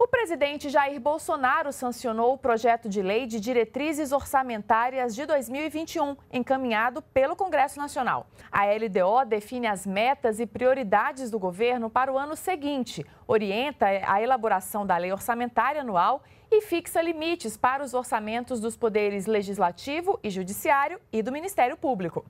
O presidente Jair Bolsonaro sancionou o projeto de lei de diretrizes orçamentárias de 2021, encaminhado pelo Congresso Nacional. A LDO define as metas e prioridades do governo para o ano seguinte, orienta a elaboração da lei orçamentária anual e fixa limites para os orçamentos dos poderes legislativo e judiciário e do Ministério Público.